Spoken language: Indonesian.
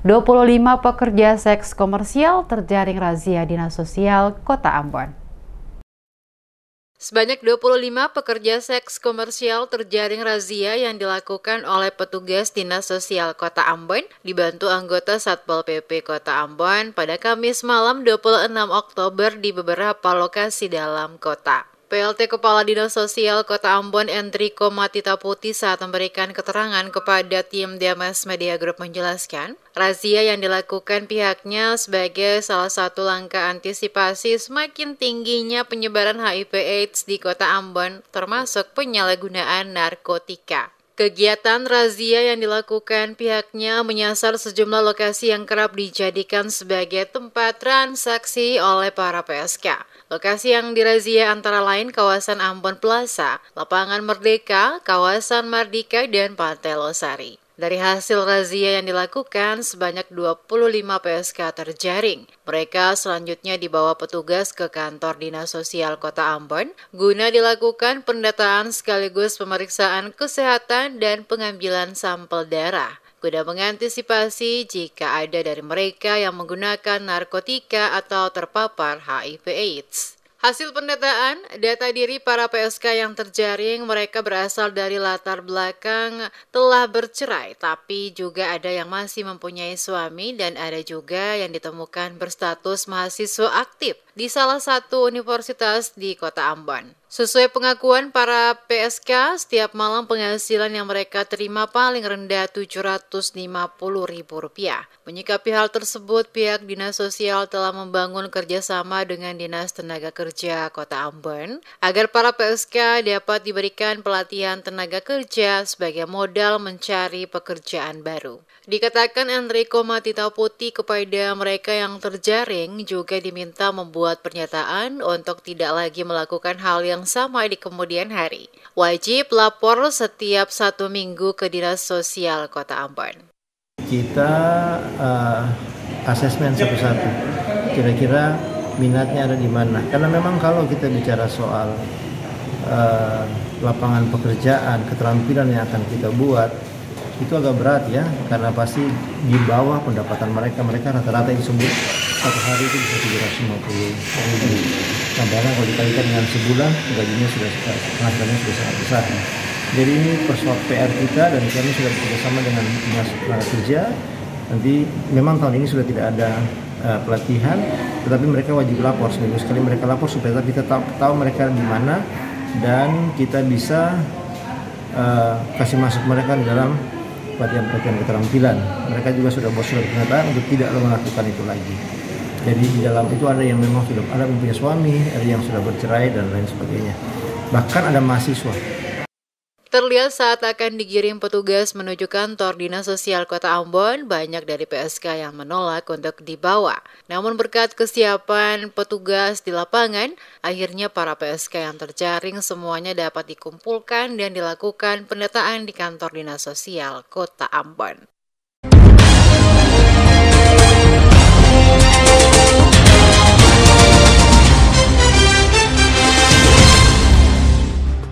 25 pekerja seks komersial terjaring razia Dinas Sosial Kota Ambon. Sebanyak 25 pekerja seks komersial terjaring razia yang dilakukan oleh petugas Dinas Sosial Kota Ambon dibantu anggota Satpol PP Kota Ambon pada Kamis malam 26 Oktober di beberapa lokasi dalam kota. PLT Kepala Dinas Sosial Kota Ambon Endriko Matita Putih saat memberikan keterangan kepada tim DMS Media Group menjelaskan, razia yang dilakukan pihaknya sebagai salah satu langkah antisipasi semakin tingginya penyebaran HIV AIDS di Kota Ambon termasuk penyalahgunaan narkotika. Kegiatan razia yang dilakukan pihaknya menyasar sejumlah lokasi yang kerap dijadikan sebagai tempat transaksi oleh para PSK. Lokasi yang dirazia antara lain kawasan Ambon Plaza, Lapangan Merdeka, kawasan Mardika, dan Pantai Losari. Dari hasil razia yang dilakukan, sebanyak 25 PSK terjaring. Mereka selanjutnya dibawa petugas ke kantor Dinas Sosial Kota Ambon guna dilakukan pendataan sekaligus pemeriksaan kesehatan dan pengambilan sampel darah guna mengantisipasi jika ada dari mereka yang menggunakan narkotika atau terpapar HIV/AIDS. Hasil pendataan data diri para PSK yang terjaring mereka berasal dari latar belakang telah bercerai tapi juga ada yang masih mempunyai suami dan ada juga yang ditemukan berstatus mahasiswa aktif di salah satu universitas di Kota Ambon. Sesuai pengakuan para PSK, setiap malam penghasilan yang mereka terima paling rendah Rp750.000. Menyikapi hal tersebut, pihak Dinas Sosial telah membangun kerjasama dengan Dinas Tenaga Kerja Kota Ambon agar para PSK dapat diberikan pelatihan tenaga kerja sebagai modal mencari pekerjaan baru. Dikatakan Enrico Matita kepada mereka yang terjaring juga diminta membuat pernyataan untuk tidak lagi melakukan hal yang yang sama di kemudian hari. Wajib lapor setiap satu minggu ke Dinas Sosial Kota Ambon. Kita uh, asesmen satu-satu, kira-kira minatnya ada di mana. Karena memang kalau kita bicara soal uh, lapangan pekerjaan, keterampilan yang akan kita buat, itu agak berat ya karena pasti di bawah pendapatan mereka mereka rata-rata yang disebut satu hari itu bisa 350 ribu. Tambahlah kalau dikaitkan dengan sebulan, gajinya sudah penghasilannya sudah sangat besar. Jadi ini persoal PR kita dan kami sudah bekerjasama dengan dinas tenaga kerja. Nanti memang tahun ini sudah tidak ada uh, pelatihan, tetapi mereka wajib lapor seminggu sekali mereka lapor supaya kita tahu, tahu mereka di mana dan kita bisa uh, kasih masuk mereka di dalam pelatihan-pelatihan keterampilan. Mereka juga sudah bos sudah pernyataan untuk tidak melakukan itu lagi. Jadi di dalam itu ada yang memang sudah ada yang punya suami, ada yang sudah bercerai dan lain sebagainya. Bahkan ada mahasiswa. Terlihat saat akan digiring petugas menuju kantor Dinas Sosial Kota Ambon, banyak dari PSK yang menolak untuk dibawa. Namun berkat kesiapan petugas di lapangan, akhirnya para PSK yang terjaring semuanya dapat dikumpulkan dan dilakukan pendataan di kantor Dinas Sosial Kota Ambon.